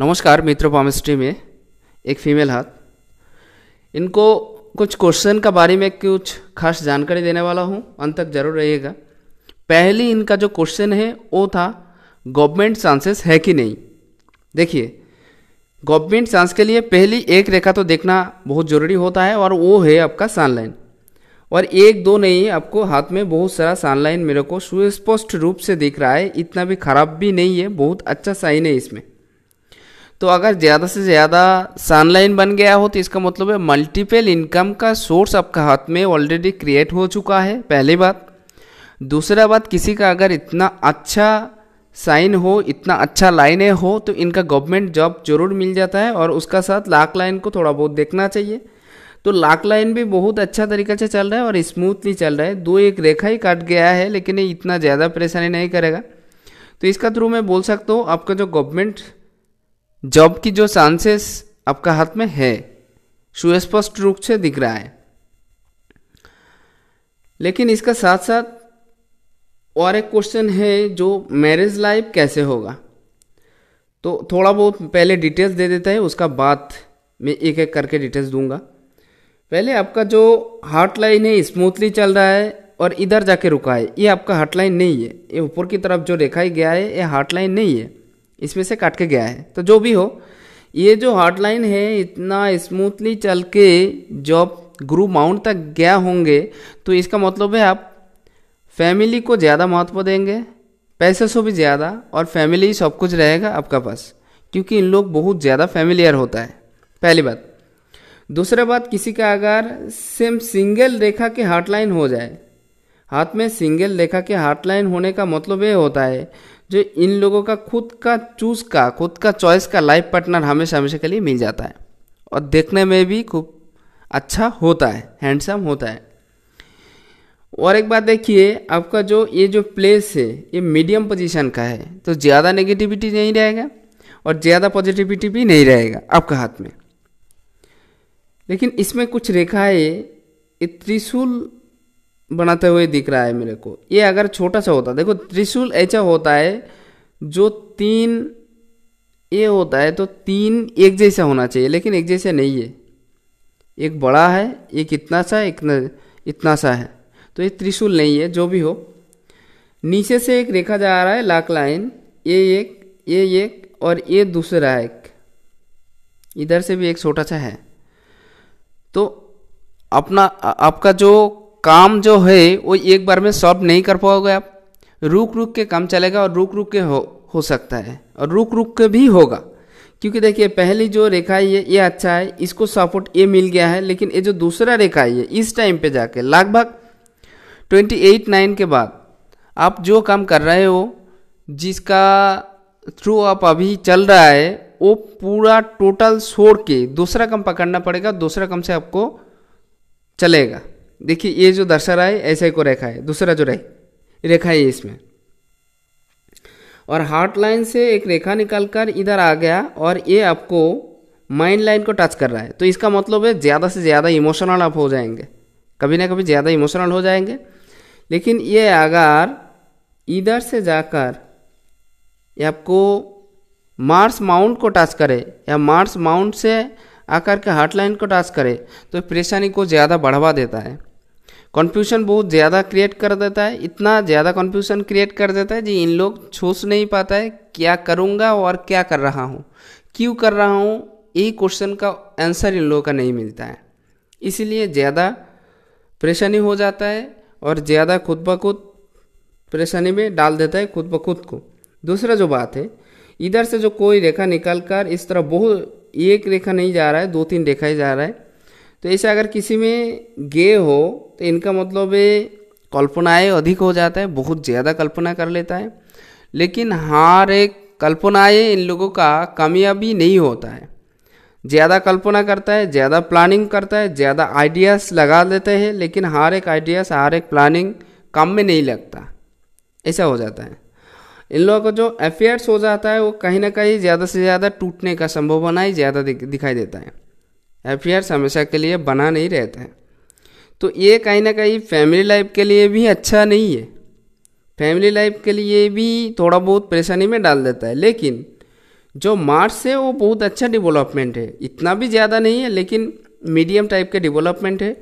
नमस्कार मित्र पामिस्ट्री में एक फीमेल हाथ इनको कुछ क्वेश्चन का बारे में कुछ खास जानकारी देने वाला हूँ अंत तक जरूर रहिएगा पहली इनका जो क्वेश्चन है वो था गवर्नमेंट चांसेस है कि नहीं देखिए गवर्नमेंट चांस के लिए पहली एक रेखा तो देखना बहुत ज़रूरी होता है और वो है आपका सनलाइन और एक दो नहीं आपको हाथ में बहुत सारा सनलाइन मेरे को सुस्पष्ट रूप से दिख रहा है इतना भी खराब भी नहीं है बहुत अच्छा साइन है इसमें तो अगर ज़्यादा से ज़्यादा सनलाइन बन गया हो तो इसका मतलब है मल्टीपल इनकम का सोर्स आपका हाथ में ऑलरेडी क्रिएट हो चुका है पहली बात दूसरा बात किसी का अगर इतना अच्छा साइन हो इतना अच्छा लाइने हो तो इनका गवर्नमेंट जॉब जरूर मिल जाता है और उसका साथ लाख लाइन को थोड़ा बहुत देखना चाहिए तो लाख लाइन भी बहुत अच्छा तरीके से चल रहा है और स्मूथली चल रहा है दो एक रेखा ही काट गया है लेकिन इतना ज़्यादा परेशानी नहीं करेगा तो इसका थ्रू मैं बोल सकता हूँ आपका जो गवर्नमेंट जॉब की जो चांसेस आपका हाथ में है सुस्पष्ट रूप से दिख रहा है लेकिन इसका साथ साथ और एक क्वेश्चन है जो मैरिज लाइफ कैसे होगा तो थोड़ा बहुत पहले डिटेल्स दे देता है उसका बाद मैं एक एक करके डिटेल्स दूंगा पहले आपका जो हार्ट लाइन है स्मूथली चल रहा है और इधर जाके रुका है ये आपका हार्ट लाइन नहीं है ये ऊपर की तरफ जो रेखा ही गया है ये हार्ट लाइन नहीं है इसमें से काट के गया है तो जो भी हो ये जो हॉटलाइन है इतना स्मूथली चल के जब ग्रुप माउंट तक गया होंगे तो इसका मतलब है आप फैमिली को ज़्यादा महत्व देंगे पैसे से भी ज़्यादा और फैमिली सब कुछ रहेगा आपका पास क्योंकि इन लोग बहुत ज़्यादा फैमिलियर होता है पहली बात दूसरा बात किसी का अगर सेम सिंगल रेखा के हार्ट लाइन हो जाए हाथ में सिंगल रेखा के हार्ट लाइन होने का मतलब ये होता है जो इन लोगों का खुद का चूज का खुद का चॉइस का लाइफ पार्टनर हमेशा हमेशा के लिए मिल जाता है और देखने में भी खूब अच्छा होता है हैंडसम होता है और एक बात देखिए आपका जो ये जो प्लेस है ये मीडियम पोजीशन का है तो ज़्यादा नेगेटिविटी नहीं रहेगा और ज़्यादा पॉजिटिविटी भी नहीं रहेगा आपका हाथ में लेकिन इसमें कुछ रेखाएँ त्रिशूल बनाते हुए दिख रहा है मेरे को ये अगर छोटा सा होता देखो त्रिशूल ऐसा होता है जो तीन ये होता है तो तीन एक जैसा होना चाहिए लेकिन एक जैसा नहीं है एक बड़ा है एक इतना सा एक इतना सा है तो ये त्रिशूल नहीं है जो भी हो नीचे से एक देखा जा रहा है लाख लाइन ये एक ये एक और ये दूसरा एक इधर से भी एक छोटा सा है तो अपना आपका जो काम जो है वो एक बार में सॉल्व नहीं कर पाओगे आप रुक रुक के काम चलेगा और रुक रुक के हो हो सकता है और रुक रुक के भी होगा क्योंकि देखिए पहली जो रेखा है ये अच्छा है इसको सपोर्ट ये मिल गया है लेकिन ये जो दूसरा रेखा है इस टाइम पे जाके लगभग ट्वेंटी एट नाइन के बाद आप जो काम कर रहे हो जिसका थ्रू आप अभी चल रहा है वो पूरा टोटल छोड़ के दूसरा कम पकड़ना पड़ेगा दूसरा कम से आपको चलेगा देखिए ये जो दर्शा रहा है ऐसा को रेखा है दूसरा जो रे रेखा है इसमें और हार्ट लाइन से एक रेखा निकाल कर इधर आ गया और ये आपको माइंड लाइन को टच कर रहा है तो इसका मतलब है ज़्यादा से ज़्यादा इमोशनल आप हो जाएंगे कभी ना कभी ज़्यादा इमोशनल हो जाएंगे लेकिन ये अगर इधर से जाकर आपको मार्स माउंट को टच करे या मार्स माउंट से आकर के हार्ट लाइन को टच करे तो परेशानी को ज़्यादा बढ़ावा देता है कन्फ्यूजन बहुत ज़्यादा क्रिएट कर देता है इतना ज़्यादा कन्फ्यूजन क्रिएट कर देता है जी इन लोग सोच नहीं पाता है क्या करूँगा और क्या कर रहा हूँ क्यों कर रहा हूँ ये क्वेश्चन का आंसर इन लोगों का नहीं मिलता है इसीलिए ज़्यादा परेशानी हो जाता है और ज़्यादा खुद ब खुद परेशानी में डाल देता है खुद ब खुद को दूसरा जो बात है इधर से जो कोई रेखा निकाल कर इस तरह बहुत एक रेखा नहीं जा रहा है दो तीन रेखा ही जा रहा है तो ऐसे अगर किसी में गे हो तो इनका मतलब है कल्पनाएँ अधिक हो जाता है बहुत ज़्यादा कल्पना कर लेता है लेकिन हर एक कल्पनाएँ इन लोगों का कामयाबी नहीं होता है ज़्यादा कल्पना करता है ज़्यादा प्लानिंग करता है ज़्यादा आइडियाज़ लगा देते हैं लेकिन हर एक आइडियाज़ हर एक प्लानिंग काम में नहीं लगता ऐसा हो जाता है इन लोगों का जो अफेयर्स हो जाता है वो कहीं ना कहीं ज़्यादा से ज़्यादा टूटने का संभावना ही ज़्यादा दिखाई देता है अफेयर्स हमेशा के लिए बना नहीं रहता है तो ये कहीं ना कहीं फैमिली लाइफ के लिए भी अच्छा नहीं है फैमिली लाइफ के लिए भी थोड़ा बहुत परेशानी में डाल देता है लेकिन जो मार्स है वो बहुत अच्छा डेवलपमेंट है इतना भी ज़्यादा नहीं है लेकिन मीडियम टाइप के डेवलपमेंट है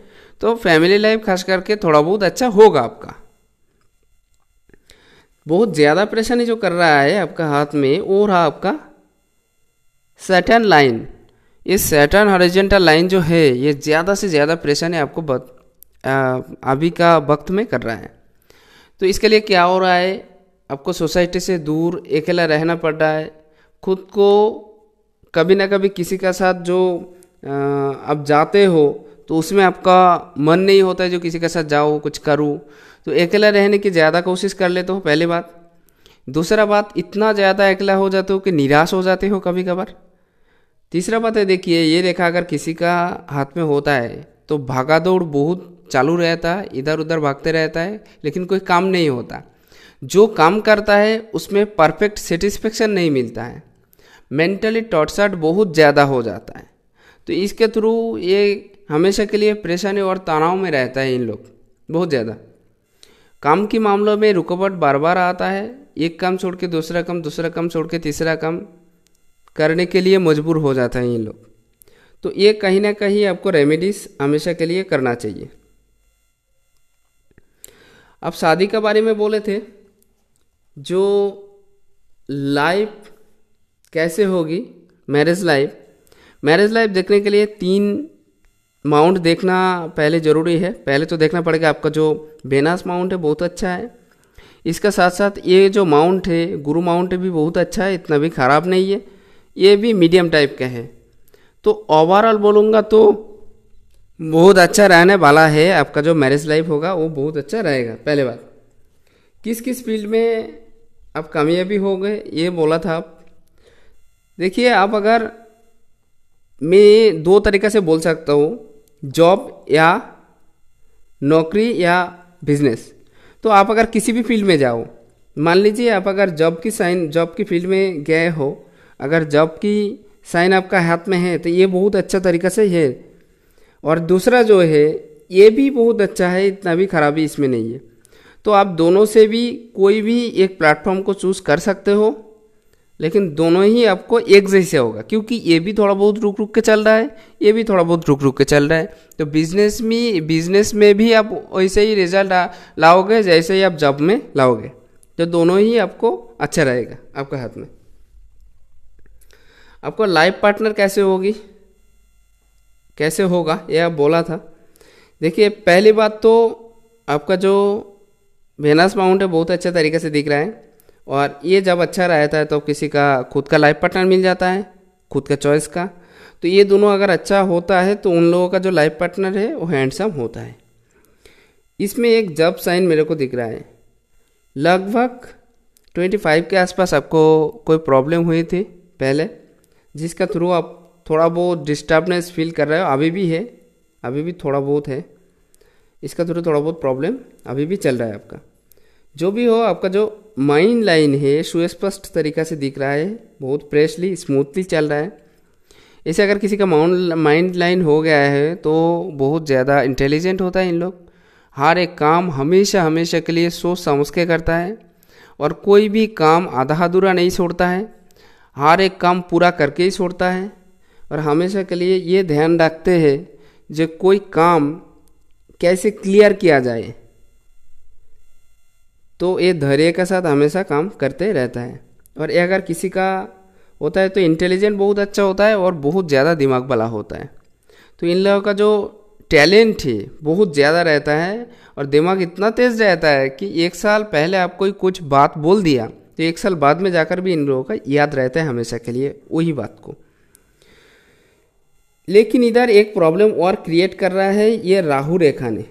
तो फैमिली लाइफ खास करके थोड़ा बहुत अच्छा होगा आपका बहुत ज़्यादा परेशानी जो कर रहा है आपका हाथ में वो रहा आपका सेटन लाइन ये सैटर्न हॉरिजेंटल लाइन जो है ये ज़्यादा से ज़्यादा परेशानी आपको बत, आ, अभी का वक्त में कर रहा है तो इसके लिए क्या हो रहा है आपको सोसाइटी से दूर अकेला रहना पड़ रहा है खुद को कभी ना कभी किसी का साथ जो आ, आप जाते हो तो उसमें आपका मन नहीं होता है जो किसी के साथ जाओ कुछ करूँ तो अकेला रहने की ज़्यादा कोशिश कर लेते हो पहली बात दूसरा बात इतना ज़्यादा अकेला हो जाते हो कि निराश हो जाते हो कभी कभार तीसरा बात है देखिए ये रेखा अगर किसी का हाथ में होता है तो भागा दौड़ बहुत चालू रहता है इधर उधर भागते रहता है लेकिन कोई काम नहीं होता जो काम करता है उसमें परफेक्ट सेटिस्फेक्शन नहीं मिलता है मेंटली टॉर्चर्ड बहुत ज़्यादा हो जाता है तो इसके थ्रू ये हमेशा के लिए परेशानी और तनाव में रहता है इन लोग बहुत ज़्यादा काम के मामलों में रुकावट बार बार आता है एक काम छोड़ के दूसरा काम दूसरा काम छोड़ के तीसरा काम करने के लिए मजबूर हो जाता है इन लोग तो ये कहीं ना कहीं आपको रेमेडीज हमेशा के लिए करना चाहिए अब शादी के बारे में बोले थे जो लाइफ कैसे होगी मैरिज लाइफ मैरिज लाइफ देखने के लिए तीन माउंट देखना पहले ज़रूरी है पहले तो देखना पड़ेगा आपका जो बेनास माउंट है बहुत अच्छा है इसका साथ साथ ये जो माउंट है गुरु माउंट भी बहुत अच्छा है इतना भी ख़राब नहीं है ये भी मीडियम टाइप के हैं तो ओवरऑल बोलूँगा तो बहुत अच्छा रहने वाला है आपका जो मैरिज लाइफ होगा वो बहुत अच्छा रहेगा पहले बात किस किस फील्ड में आप कामयाबी हो गए ये बोला था आप देखिए आप अगर मैं दो तरीक़े से बोल सकता हूँ जॉब या नौकरी या बिजनेस तो आप अगर किसी भी फील्ड में जाओ मान लीजिए आप अगर जॉब की साइन जॉब की फील्ड में गए हो अगर जॉब की साइन आपका हाथ में है तो ये बहुत अच्छा तरीका से है और दूसरा जो है ये भी बहुत अच्छा है इतना भी खराबी इसमें नहीं है तो आप दोनों से भी कोई भी एक प्लेटफॉर्म को चूज़ कर सकते हो लेकिन दोनों ही आपको एक जैसे होगा क्योंकि ये भी थोड़ा बहुत रुक रुक के चल रहा है ये भी थोड़ा बहुत रुक रुक के चल रहा है तो बिजनेस में बिजनेस में भी आप वैसे ही रिजल्ट लाओगे जैसे ही आप जॉब में लाओगे तो दोनों ही आपको अच्छा रहेगा आपके हाथ में आपका लाइफ पार्टनर कैसे होगी कैसे होगा यह बोला था देखिए पहली बात तो आपका जो भेनास माउंट है बहुत अच्छे तरीके से दिख रहा है और ये जब अच्छा रहता है तो किसी का खुद का लाइफ पार्टनर मिल जाता है खुद का चॉइस का तो ये दोनों अगर अच्छा होता है तो उन लोगों का जो लाइफ पार्टनर है वो हैंडसम होता है इसमें एक जब साइन मेरे को दिख रहा है लगभग 25 के आसपास आपको कोई प्रॉब्लम हुई थी पहले जिसका थ्रू आप थोड़ा बहुत डिस्टर्बनेस फील कर रहे हो अभी भी है अभी भी थोड़ा बहुत है इसका थ्रू थोड़ा बहुत प्रॉब्लम अभी भी चल रहा है आपका जो भी हो आपका जो माइंड लाइन है सुस्पष्ट तरीका से दिख रहा है बहुत फ्रेशली स्मूथली चल रहा है ऐसे अगर किसी का माउंड माइंड लाइन हो गया है तो बहुत ज़्यादा इंटेलिजेंट होता है इन लोग हर एक काम हमेशा हमेशा के लिए सोच समझ के करता है और कोई भी काम आधा अधूरा नहीं छोड़ता है हर एक काम पूरा करके ही छोड़ता है और हमेशा के लिए ये ध्यान रखते हैं जो कोई काम कैसे क्लियर किया जाए तो ये धैर्य के साथ हमेशा काम करते रहता है और ये अगर किसी का होता है तो इंटेलिजेंट बहुत अच्छा होता है और बहुत ज़्यादा दिमाग वाला होता है तो इन लोगों का जो टैलेंट है बहुत ज़्यादा रहता है और दिमाग इतना तेज़ रहता है कि एक साल पहले आप कोई कुछ बात बोल दिया तो एक साल बाद में जाकर भी इन लोगों का याद रहता है हमेशा के लिए वही बात को लेकिन इधर एक प्रॉब्लम और क्रिएट कर रहा है ये राहु रेखा ने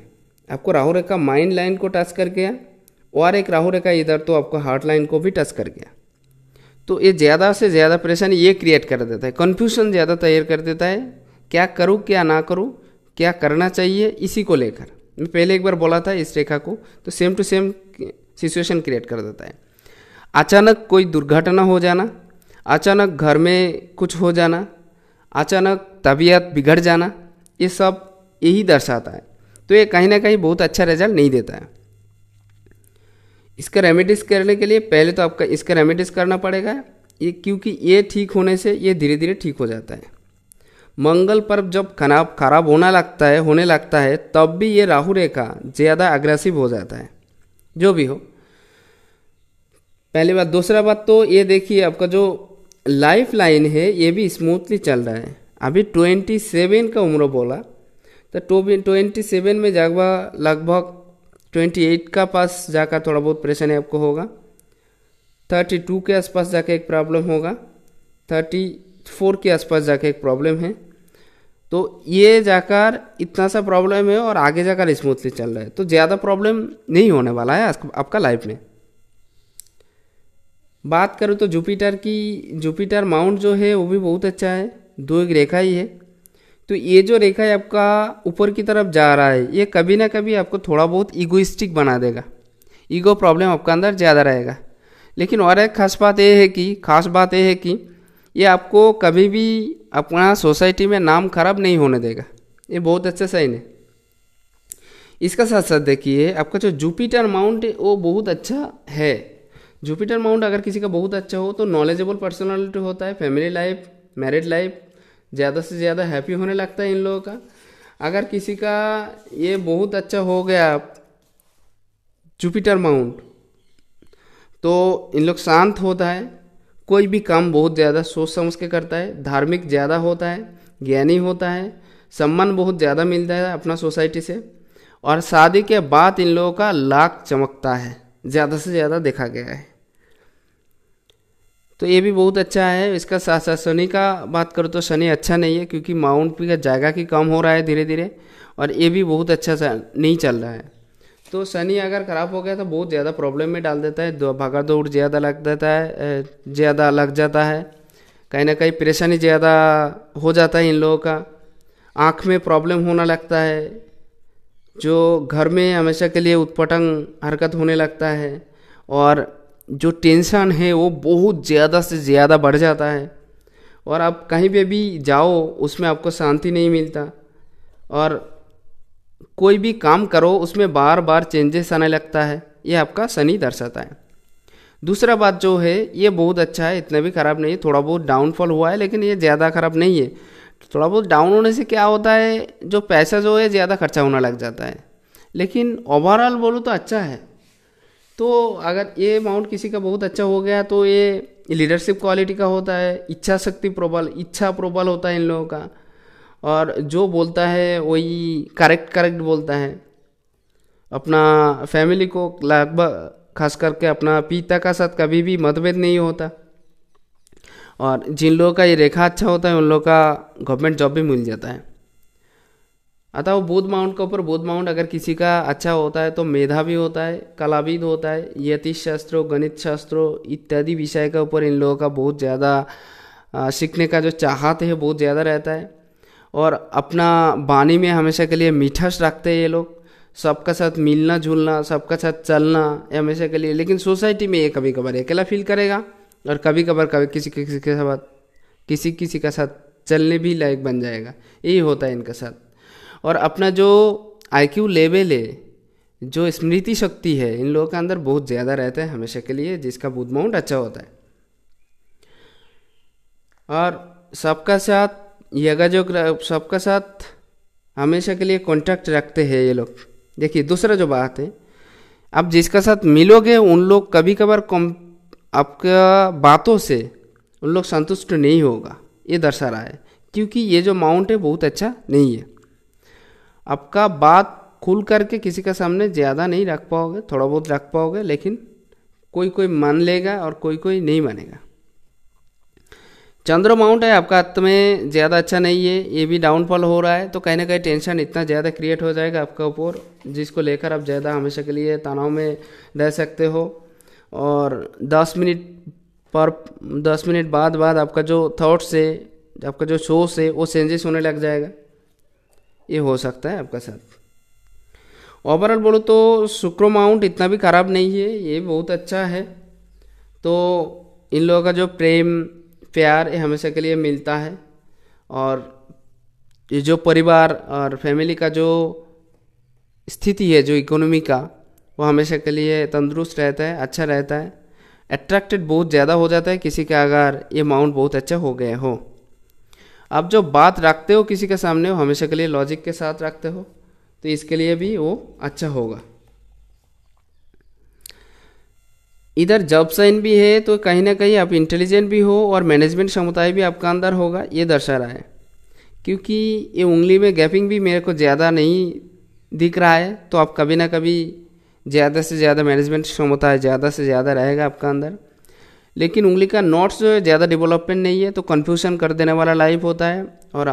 आपको राहु रेखा माइंड लाइन को टच कर गया और एक राहु रेखा इधर तो आपको हार्ट लाइन को भी टच कर गया तो ये ज़्यादा से ज़्यादा परेशानी ये क्रिएट कर देता है कन्फ्यूजन ज़्यादा तैयार कर देता है क्या करूँ क्या ना करूँ क्या करना चाहिए इसी को लेकर मैं पहले एक बार बोला था इस रेखा को तो same to same situation create कर देता है अचानक कोई दुर्घटना हो जाना अचानक घर में कुछ हो जाना अचानक तबीयत बिगड़ जाना ये सब यही दर्शाता है तो ये कहीं ना कहीं बहुत अच्छा रिजल्ट नहीं देता है इसका रेमेडीज़ करने के लिए पहले तो आपका इसका रेमेडीज़ करना पड़ेगा ये क्योंकि ये ठीक होने से ये धीरे धीरे ठीक हो जाता है मंगल पर्व जब खराब खराब होना लगता है होने लगता है तब भी ये राहु रेखा ज़्यादा अग्रेसिव हो जाता है जो भी हो पहली बात दूसरा बात तो ये देखिए आपका जो लाइफ लाइन है ये भी स्मूथली चल रहा है अभी ट्वेंटी सेवन का उम्र बोला तो ट्वेंटी सेवन में जागवा लगभग ट्वेंटी एट का पास जाकर थोड़ा बहुत परेशानी आपको होगा थर्टी टू के आसपास जाके एक प्रॉब्लम होगा थर्टी फोर के आसपास जाके एक प्रॉब्लम है तो ये जाकर इतना सा प्रॉब्लम है और आगे जाकर स्मूथली चल रहा है तो ज़्यादा प्रॉब्लम नहीं होने वाला है आपका लाइफ में बात करूँ तो जुपिटर की जुपिटर माउंट जो है वो भी बहुत अच्छा है दो एक रेखा ही है तो ये जो रेखा है आपका ऊपर की तरफ जा रहा है ये कभी ना कभी आपको थोड़ा बहुत ईगोइस्टिक बना देगा ईगो प्रॉब्लम आपका अंदर ज़्यादा रहेगा लेकिन और एक खास बात यह है कि खास बात यह है कि ये आपको कभी भी अपना सोसाइटी में नाम खराब नहीं होने देगा ये बहुत अच्छा साइन है इसका साथ साथ देखिए आपका जो जुपिटर माउंट है वो बहुत अच्छा है जुपिटर माउंट अगर किसी का बहुत अच्छा हो तो नॉलेजेबल पर्सनालिटी होता है फैमिली लाइफ मैरिड लाइफ ज़्यादा से ज़्यादा हैप्पी होने लगता है इन लोगों का अगर किसी का ये बहुत अच्छा हो गया जुपिटर माउंट तो इन लोग शांत होता है कोई भी काम बहुत ज़्यादा सोच समझ के करता है धार्मिक ज़्यादा होता है ज्ञानी होता है सम्मान बहुत ज़्यादा मिलता है अपना सोसाइटी से और शादी के बाद इन लोगों का लाख चमकता है ज़्यादा से ज़्यादा देखा गया है तो ये भी बहुत अच्छा है इसका साथ साथ शनि का बात करो तो शनि अच्छा नहीं है क्योंकि माउंट पी का जायगा की कम हो रहा है धीरे धीरे और ये भी बहुत अच्छा नहीं चल रहा है तो शनि अगर ख़राब हो गया तो बहुत ज़्यादा प्रॉब्लम में डाल देता है भागा दौड़ ज़्यादा लग देता है ज़्यादा लग जाता है कहीं ना कहीं परेशानी ज़्यादा हो जाता है इन लोगों का आँख में प्रॉब्लम होना लगता है जो घर में हमेशा के लिए उत्पटंग हरकत होने लगता है और जो टेंशन है वो बहुत ज़्यादा से ज़्यादा बढ़ जाता है और आप कहीं पे भी जाओ उसमें आपको शांति नहीं मिलता और कोई भी काम करो उसमें बार बार चेंजेस आने लगता है ये आपका शनि दर्शाता है दूसरा बात जो है ये बहुत अच्छा है इतना भी ख़राब नहीं है थोड़ा बहुत डाउनफॉल हुआ है लेकिन ये ज़्यादा ख़राब नहीं है थोड़ा बहुत डाउन होने से क्या होता है जो पैसा जो है ज़्यादा खर्चा होने लग जाता है लेकिन ओवरऑल बोलूँ तो अच्छा है तो अगर ये माउंट किसी का बहुत अच्छा हो गया तो ये लीडरशिप क्वालिटी का होता है इच्छा शक्ति प्रबल इच्छा प्रबल होता है इन लोगों का और जो बोलता है वही करेक्ट करेक्ट बोलता है अपना फैमिली को लगभग खास करके अपना पिता का साथ कभी भी मतभेद नहीं होता और जिन लोगों का ये रेखा अच्छा होता है उन लोगों का गवर्नमेंट जॉब भी मिल जाता है अतः वो बोध माउंट के ऊपर बोध माउंट अगर किसी का अच्छा होता है तो मेधा भी होता है कलाविद होता है यतिष शास्त्रो गणित शास्त्रों इत्यादि विषय के ऊपर इन लोगों का बहुत ज़्यादा सीखने का जो चाहत है बहुत ज़्यादा रहता है और अपना वाणी में हमेशा के लिए मिठास रखते हैं ये लोग सबका साथ मिलना जुलना सबका साथ चलना हमेशा के लिए लेकिन सोसाइटी में ये कभी कभार अकेला फील करेगा और कभी कभार कभी किसी किसी के साथ किसी किसी का साथ चलने भी लायक बन जाएगा यही होता है इनके साथ और अपना जो आईक्यू लेवल है जो स्मृति शक्ति है इन लोगों के अंदर बहुत ज़्यादा रहता है हमेशा के लिए जिसका बुद्ध माउंट अच्छा होता है और सबका साथ यगा जो सबका साथ हमेशा के लिए कॉन्टैक्ट रखते हैं ये लोग देखिए दूसरा जो बात है आप जिसका साथ मिलोगे उन लोग कभी कभार कम आपका बातों से उन लोग संतुष्ट नहीं होगा ये दर्शा रहा है क्योंकि ये जो माउंट है बहुत अच्छा नहीं है आपका बात खुल करके किसी के सामने ज़्यादा नहीं रख पाओगे थोड़ा बहुत रख पाओगे लेकिन कोई कोई मान लेगा और कोई कोई नहीं मानेगा चंद्र माउंट है आपका हाथ में ज़्यादा अच्छा नहीं है ये भी डाउनफॉल हो रहा है तो कहीं ना कहीं टेंशन इतना ज़्यादा क्रिएट हो जाएगा आपके ऊपर जिसको लेकर आप ज़्यादा हमेशा के लिए तनाव में रह सकते हो और 10 मिनट पर 10 मिनट बाद बाद आपका जो थॉट्स है आपका जो सोच है वो चेंजेस होने लग जाएगा ये हो सकता है आपका साथ ओवरऑल बोलो तो सुक्रो माउंट इतना भी ख़राब नहीं है ये बहुत अच्छा है तो इन लोगों का जो प्रेम प्यार ये हमेशा के लिए मिलता है और ये जो परिवार और फैमिली का जो स्थिति है जो इकोनॉमी का वो हमेशा के लिए तंदुरुस्त रहता है अच्छा रहता है अट्रैक्टेड बहुत ज़्यादा हो जाता है किसी का अगर ये माउंट बहुत अच्छा हो गया हो आप जो बात रखते हो किसी के सामने वो हमेशा के लिए लॉजिक के साथ रखते हो तो इसके लिए भी वो अच्छा होगा इधर जॉब साइन भी है तो कहीं ना कहीं आप इंटेलिजेंट भी हो और मैनेजमेंट क्षमता भी आपका अंदर होगा ये दर्शा रहा है क्योंकि ये उंगली में गैपिंग भी मेरे को ज़्यादा नहीं दिख रहा है तो आप कभी ना कभी ज़्यादा से ज़्यादा मैनेजमेंट क्षमता ज़्यादा से ज़्यादा रहेगा आपका अंदर लेकिन उंगली का नोट्स जो है ज़्यादा डेवलपमेंट नहीं है तो कन्फ्यूजन कर देने वाला लाइफ होता है और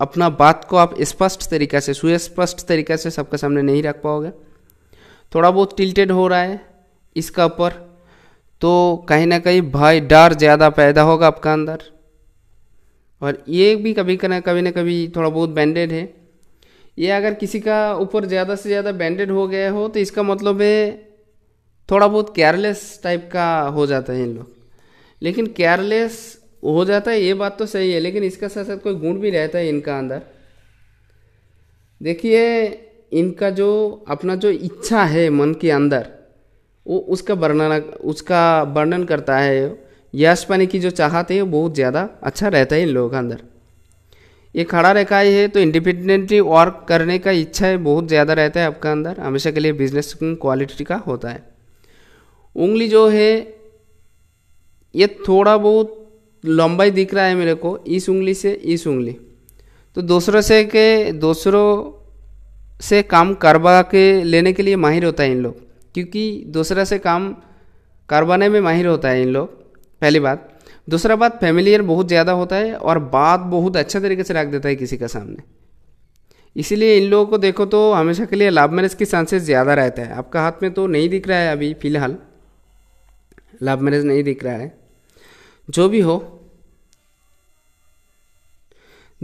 अपना बात को आप स्पष्ट तरीका से सुस्पष्ट तरीका से सबके सामने नहीं रख पाओगे थोड़ा बहुत टिल्टेड हो रहा है इसका ऊपर तो कहीं ना कहीं भय डर ज़्यादा पैदा होगा आपका अंदर और ये भी कभी कभी कभी ना कभी थोड़ा बहुत बैंडेड है ये अगर किसी का ऊपर ज़्यादा से ज़्यादा बैंडेड हो गया हो तो इसका मतलब है थोड़ा बहुत केयरलेस टाइप का हो जाता है इन लोग लेकिन केयरलेस हो जाता है ये बात तो सही है लेकिन इसका साथ साथ कोई गुण भी रहता है इनका अंदर देखिए इनका जो अपना जो इच्छा है मन के अंदर वो उसका वर्णना उसका वर्णन करता है यश पाने की जो चाहत है वो बहुत ज़्यादा अच्छा रहता है इन लोगों का अंदर ये खड़ा रेखा है तो इंडिपेंडेंटली वर्क करने का इच्छा है बहुत ज़्यादा रहता है आपका अंदर हमेशा के लिए बिजनेस क्वालिटी का होता है उंगली जो है ये थोड़ा बहुत लंबाई दिख रहा है मेरे को इस उंगली से इस उंगली तो दूसरों से के दूसरों से काम करवा के लेने के लिए माहिर होता है इन लोग क्योंकि दूसरा से काम करवाने में माहिर होता है इन लोग पहली बात दूसरा बात फैमिलियर बहुत ज़्यादा होता है और बात बहुत अच्छा तरीके से रख देता है किसी का सामने इसीलिए इन लोगों को देखो तो हमेशा के लिए लव मैरिज की चांसेस ज़्यादा रहता है आपका हाथ में तो नहीं दिख रहा है अभी फ़िलहाल लव मैरिज नहीं दिख रहा है जो भी हो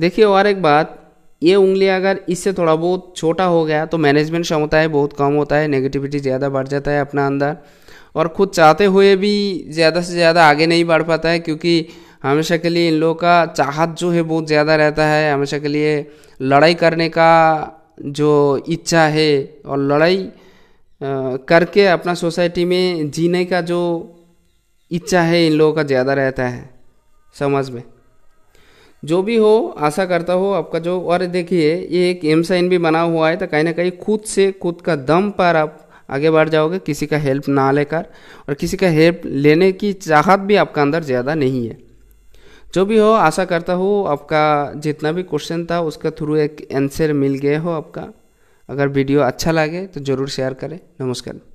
देखिए और एक बात ये उंगली अगर इससे थोड़ा बहुत छोटा हो गया तो मैनेजमेंट होता है बहुत कम होता है नेगेटिविटी ज़्यादा बढ़ जाता है अपना अंदर और खुद चाहते हुए भी ज़्यादा से ज़्यादा आगे नहीं बढ़ पाता है क्योंकि हमेशा के लिए इन लोगों का चाहत जो है बहुत ज़्यादा रहता है हमेशा के लिए लड़ाई करने का जो इच्छा है और लड़ाई करके अपना सोसाइटी में जीने का जो इच्छा है इन लोगों का ज़्यादा रहता है समझ में जो भी हो आशा करता हो आपका जो और देखिए ये एक एम साइन भी बना हुआ है तो कहीं ना कहीं खुद से खुद का दम पर आप आगे बढ़ जाओगे किसी का हेल्प ना लेकर और किसी का हेल्प लेने की चाहत भी आपका अंदर ज़्यादा नहीं है जो भी हो आशा करता हो आपका जितना भी क्वेश्चन था उसके थ्रू एक आंसर मिल गया हो आपका अगर वीडियो अच्छा लगे तो ज़रूर शेयर करें नमस्कार